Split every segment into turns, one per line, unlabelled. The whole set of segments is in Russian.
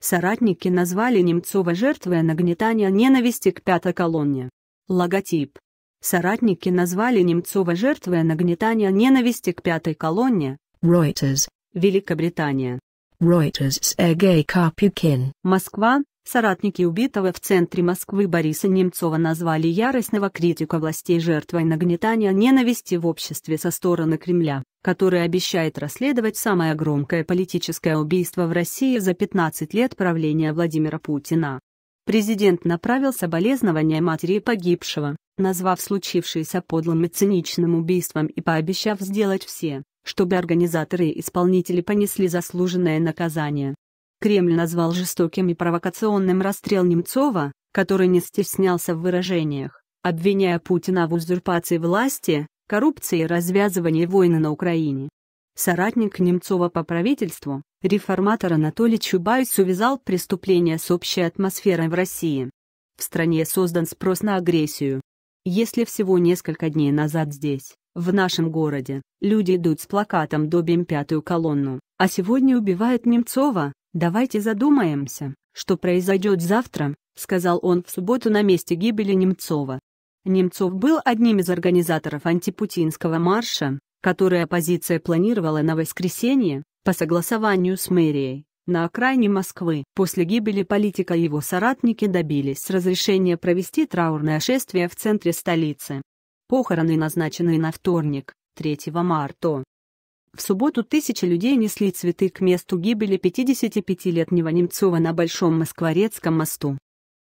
Соратники назвали Немцова жертвой нагнетания ненависти к пятой колонне. Логотип. Соратники назвали Немцова жертвой нагнетания ненависти к пятой колонне. Reuters. Великобритания. Reuters Сергей Карпюкин. Москва, Соратники убитого в центре Москвы Бориса Немцова назвали яростного критика властей жертвой нагнетания ненависти в обществе со стороны Кремля, который обещает расследовать самое громкое политическое убийство в России за 15 лет правления Владимира Путина. Президент направил соболезнования матери погибшего, назвав случившееся подлым и циничным убийством и пообещав сделать все, чтобы организаторы и исполнители понесли заслуженное наказание. Кремль назвал жестоким и провокационным расстрел Немцова, который не стеснялся в выражениях, обвиняя Путина в узурпации власти, коррупции и развязывании войны на Украине. Соратник Немцова по правительству, реформатор Анатолий Чубайс увязал преступление с общей атмосферой в России. В стране создан спрос на агрессию. Если всего несколько дней назад здесь, в нашем городе, люди идут с плакатом «Добим пятую колонну», а сегодня убивают Немцова, «Давайте задумаемся, что произойдет завтра», — сказал он в субботу на месте гибели Немцова. Немцов был одним из организаторов антипутинского марша, который оппозиция планировала на воскресенье, по согласованию с мэрией, на окраине Москвы. После гибели политика его соратники добились разрешения провести траурное шествие в центре столицы. Похороны назначены на вторник, 3 марта. В субботу тысячи людей несли цветы к месту гибели 55-летнего Немцова на Большом Москворецком мосту.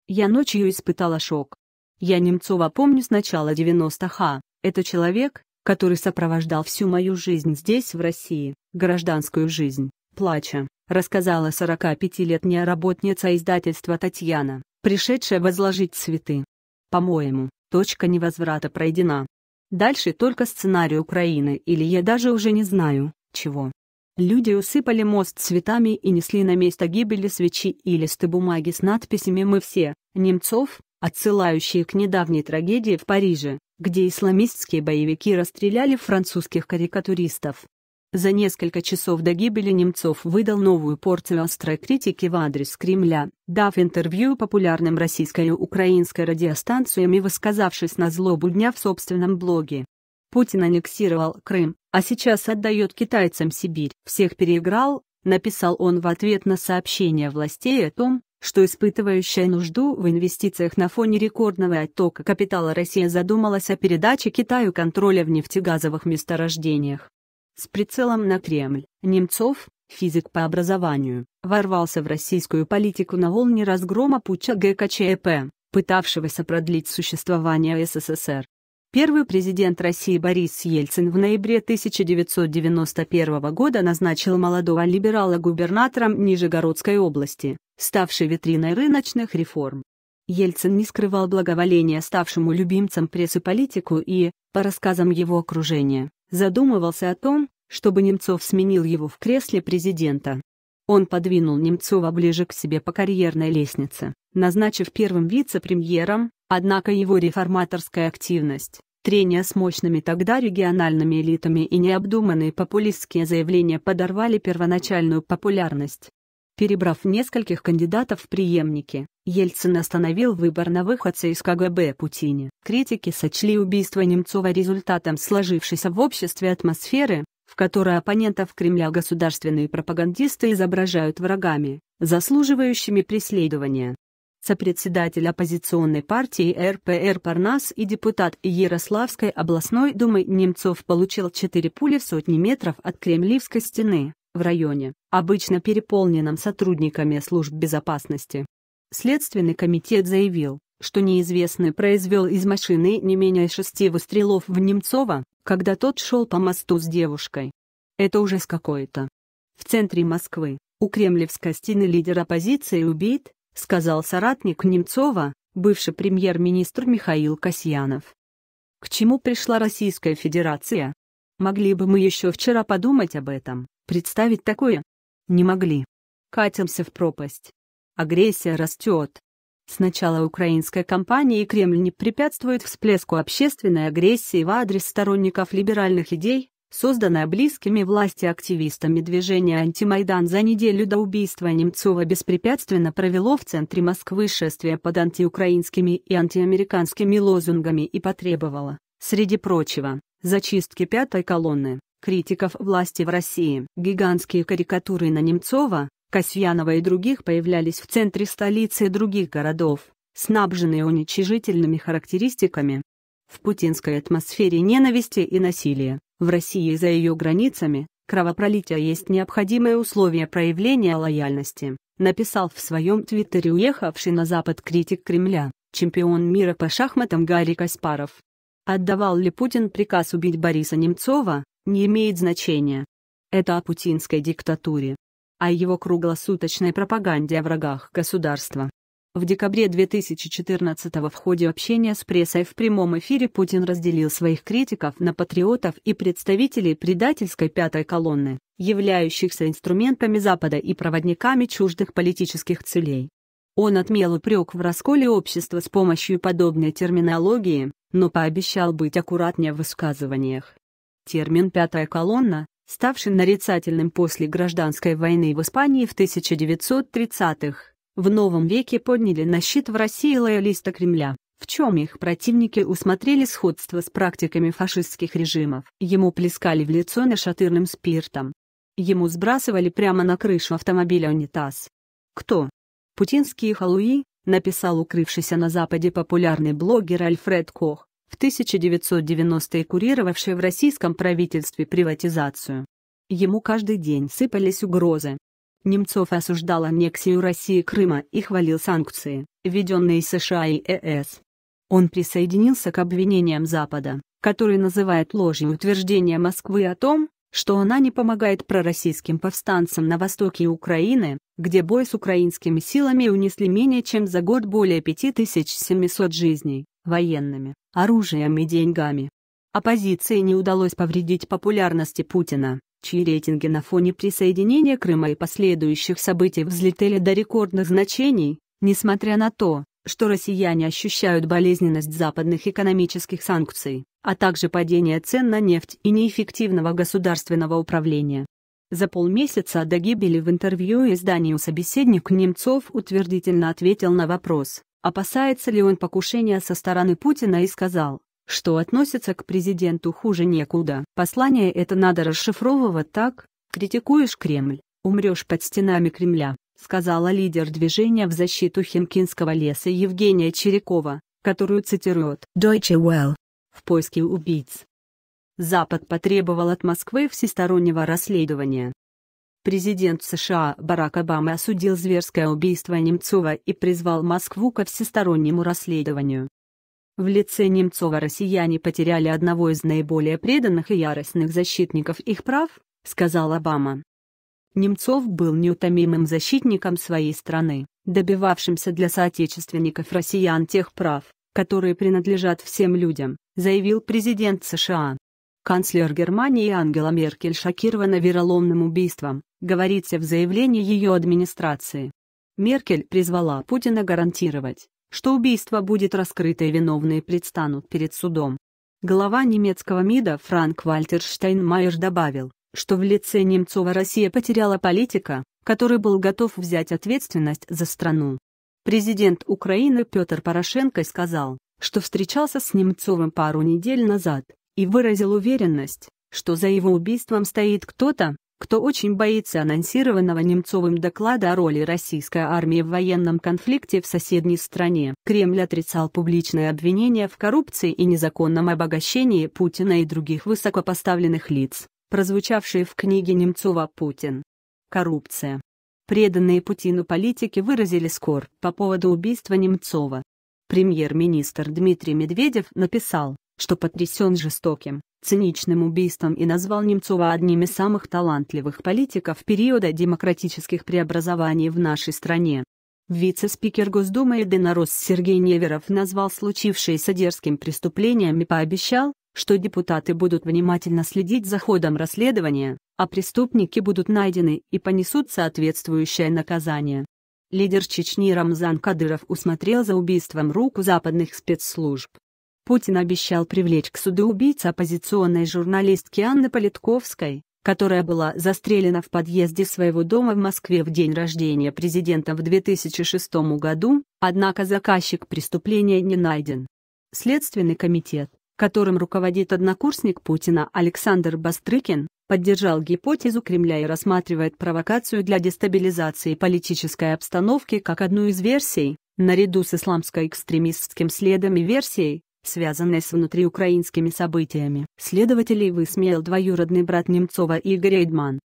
Я ночью испытала шок. Я Немцова помню с начала 90-х. А это человек, который сопровождал всю мою жизнь здесь, в России, гражданскую жизнь, плача, рассказала 45-летняя работница издательства Татьяна, пришедшая возложить цветы. По-моему, точка невозврата пройдена. Дальше только сценарий Украины или я даже уже не знаю, чего. Люди усыпали мост цветами и несли на место гибели свечи и листы бумаги с надписями «Мы все», немцов, отсылающие к недавней трагедии в Париже, где исламистские боевики расстреляли французских карикатуристов. За несколько часов до гибели Немцов выдал новую порцию острой критики в адрес Кремля, дав интервью популярным российской и украинской радиостанциям и высказавшись на злобу дня в собственном блоге. Путин аннексировал Крым, а сейчас отдает китайцам Сибирь. Всех переиграл, написал он в ответ на сообщение властей о том, что испытывающая нужду в инвестициях на фоне рекордного оттока капитала Россия задумалась о передаче Китаю контроля в нефтегазовых месторождениях с прицелом на Кремль. Немцов, физик по образованию, ворвался в российскую политику на волне разгрома путча ГКЧП, э пытавшегося продлить существование СССР. Первый президент России Борис Ельцин в ноябре 1991 года назначил молодого либерала губернатором Нижегородской области, ставшей витриной рыночных реформ. Ельцин не скрывал благоволения ставшему любимцем прессы политику и, по рассказам его окружения, задумывался о том, чтобы Немцов сменил его в кресле президента. Он подвинул Немцова ближе к себе по карьерной лестнице, назначив первым вице-премьером, однако его реформаторская активность, трения с мощными тогда региональными элитами и необдуманные популистские заявления подорвали первоначальную популярность Перебрав нескольких кандидатов в преемники, Ельцин остановил выбор на выходца из КГБ Путине. Критики сочли убийство Немцова результатом сложившейся в обществе атмосферы, в которой оппонентов Кремля государственные пропагандисты изображают врагами, заслуживающими преследования. Сопредседатель оппозиционной партии РПР Парнас и депутат Ярославской областной думы Немцов получил четыре пули в сотни метров от Кремлевской стены в районе, обычно переполненном сотрудниками служб безопасности. Следственный комитет заявил, что неизвестный произвел из машины не менее шести выстрелов в Немцова, когда тот шел по мосту с девушкой. Это ужас с какой-то. В центре Москвы, у кремлевской стены лидер оппозиции убит, сказал соратник Немцова, бывший премьер-министр Михаил Касьянов. К чему пришла Российская Федерация? Могли бы мы еще вчера подумать об этом, представить такое? Не могли. Катимся в пропасть. Агрессия растет. С начала кампания и Кремль не препятствуют всплеску общественной агрессии в адрес сторонников либеральных идей, созданная близкими власти активистами движения «Антимайдан» за неделю до убийства Немцова беспрепятственно провело в центре Москвы шествие под антиукраинскими и антиамериканскими лозунгами и потребовало, среди прочего, Зачистки пятой колонны, критиков власти в России, гигантские карикатуры на Немцова, Касьянова и других появлялись в центре столицы и других городов, снабженные уничижительными характеристиками. В путинской атмосфере ненависти и насилия, в России за ее границами, кровопролитие есть необходимое условие проявления лояльности, написал в своем твиттере уехавший на Запад критик Кремля, чемпион мира по шахматам Гарри Каспаров. Отдавал ли Путин приказ убить Бориса Немцова, не имеет значения. Это о путинской диктатуре. О его круглосуточной пропаганде о врагах государства. В декабре 2014 в ходе общения с прессой в прямом эфире Путин разделил своих критиков на патриотов и представителей предательской пятой колонны, являющихся инструментами Запада и проводниками чуждых политических целей. Он отмел упрек в расколе общества с помощью подобной терминологии, но пообещал быть аккуратнее в высказываниях. Термин «пятая колонна», ставший нарицательным после гражданской войны в Испании в 1930-х, в новом веке подняли на щит в России лоялиста Кремля, в чем их противники усмотрели сходство с практиками фашистских режимов. Ему плескали в лицо нашатырным спиртом. Ему сбрасывали прямо на крышу автомобиля унитаз. Кто? Путинские халуи, написал укрывшийся на Западе популярный блогер Альфред Кох, в 1990-е курировавший в российском правительстве приватизацию. Ему каждый день сыпались угрозы. Немцов осуждал аннексию России Крыма и хвалил санкции, введенные США и ЕС. Э Он присоединился к обвинениям Запада, который называет ложью утверждение Москвы о том, что она не помогает пророссийским повстанцам на востоке Украины, где бой с украинскими силами унесли менее чем за год более 5700 жизней, военными, оружием и деньгами. Оппозиции не удалось повредить популярности Путина, чьи рейтинги на фоне присоединения Крыма и последующих событий взлетели до рекордных значений, несмотря на то, что россияне ощущают болезненность западных экономических санкций а также падение цен на нефть и неэффективного государственного управления. За полмесяца до гибели в интервью изданию «Собеседник» Немцов утвердительно ответил на вопрос, опасается ли он покушения со стороны Путина и сказал, что относится к президенту хуже некуда. Послание это надо расшифровывать так, критикуешь Кремль, умрешь под стенами Кремля, сказала лидер движения в защиту Химкинского леса Евгения Черекова, которую цитирует Deutsche Welle поиски убийц. Запад потребовал от Москвы всестороннего расследования. Президент США Барак Обама осудил зверское убийство Немцова и призвал Москву ко всестороннему расследованию. В лице Немцова россияне потеряли одного из наиболее преданных и яростных защитников их прав, сказал Обама. Немцов был неутомимым защитником своей страны, добивавшимся для соотечественников россиян тех прав, которые принадлежат всем людям, заявил президент США. Канцлер Германии Ангела Меркель шокирована вероломным убийством, говорится в заявлении ее администрации. Меркель призвала Путина гарантировать, что убийство будет раскрыто и виновные предстанут перед судом. Глава немецкого МИДа Франк Вальтер Штайнмайер добавил, что в лице Немцова Россия потеряла политика, который был готов взять ответственность за страну. Президент Украины Петр Порошенко сказал, что встречался с Немцовым пару недель назад, и выразил уверенность, что за его убийством стоит кто-то, кто очень боится анонсированного Немцовым доклада о роли российской армии в военном конфликте в соседней стране. Кремль отрицал публичные обвинения в коррупции и незаконном обогащении Путина и других высокопоставленных лиц, прозвучавшие в книге Немцова «Путин. Коррупция». Преданные Путину политики выразили скорбь по поводу убийства Немцова, Премьер-министр Дмитрий Медведев написал, что потрясен жестоким, циничным убийством и назвал Немцова одним из самых талантливых политиков периода демократических преобразований в нашей стране. Вице-спикер Госдумы Эдинорос Сергей Неверов назвал случившееся дерзким преступлением и пообещал, что депутаты будут внимательно следить за ходом расследования, а преступники будут найдены и понесут соответствующее наказание. Лидер Чечни Рамзан Кадыров усмотрел за убийством руку западных спецслужб. Путин обещал привлечь к суду убийц оппозиционной журналистки Анны Политковской, которая была застрелена в подъезде своего дома в Москве в день рождения президента в 2006 году, однако заказчик преступления не найден. Следственный комитет, которым руководит однокурсник Путина Александр Бастрыкин, поддержал гипотезу Кремля и рассматривает провокацию для дестабилизации политической обстановки как одну из версий, наряду с исламско-экстремистским следом и версией, связанной с внутриукраинскими событиями. Следователей высмеял двоюродный брат Немцова Игорь Эйдман.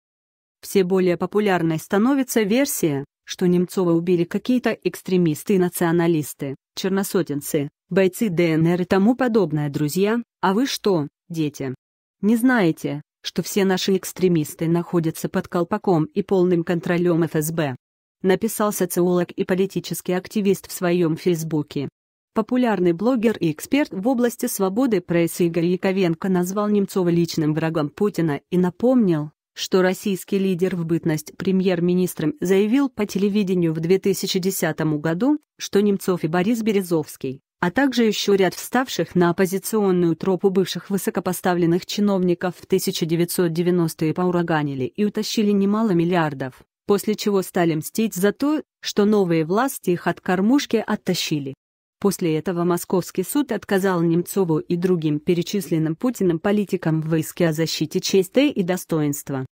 Все более популярной становится версия, что Немцова убили какие-то экстремисты и националисты, черносотенцы, бойцы ДНР и тому подобное, друзья, а вы что, дети? Не знаете, что все наши экстремисты находятся под колпаком и полным контролем ФСБ. Написал социолог и политический активист в своем Фейсбуке. Популярный блогер и эксперт в области свободы прессы Игорь Яковенко назвал Немцова личным врагом Путина и напомнил, что российский лидер в бытность премьер-министром заявил по телевидению в 2010 году, что Немцов и Борис Березовский а также еще ряд вставших на оппозиционную тропу бывших высокопоставленных чиновников в 1990-е поураганили и утащили немало миллиардов, после чего стали мстить за то, что новые власти их от кормушки оттащили. После этого Московский суд отказал Немцову и другим перечисленным Путиным политикам в иске о защите чести и достоинства.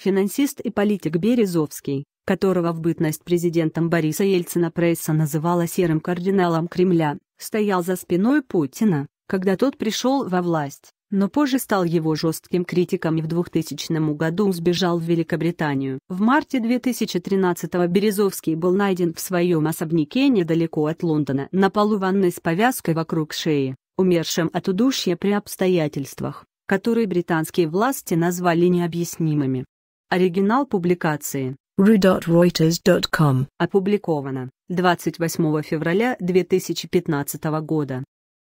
Финансист и политик Березовский, которого в бытность президентом Бориса Ельцина пресса называла «серым кардиналом Кремля», стоял за спиной Путина, когда тот пришел во власть, но позже стал его жестким критиком и в 2000 году сбежал в Великобританию. В марте 2013 Березовский был найден в своем особняке недалеко от Лондона на полу ванной с повязкой вокруг шеи, умершим от удушья при обстоятельствах, которые британские власти назвали необъяснимыми. Оригинал публикации ru.reuters.com опубликовано 28 февраля 2015 года.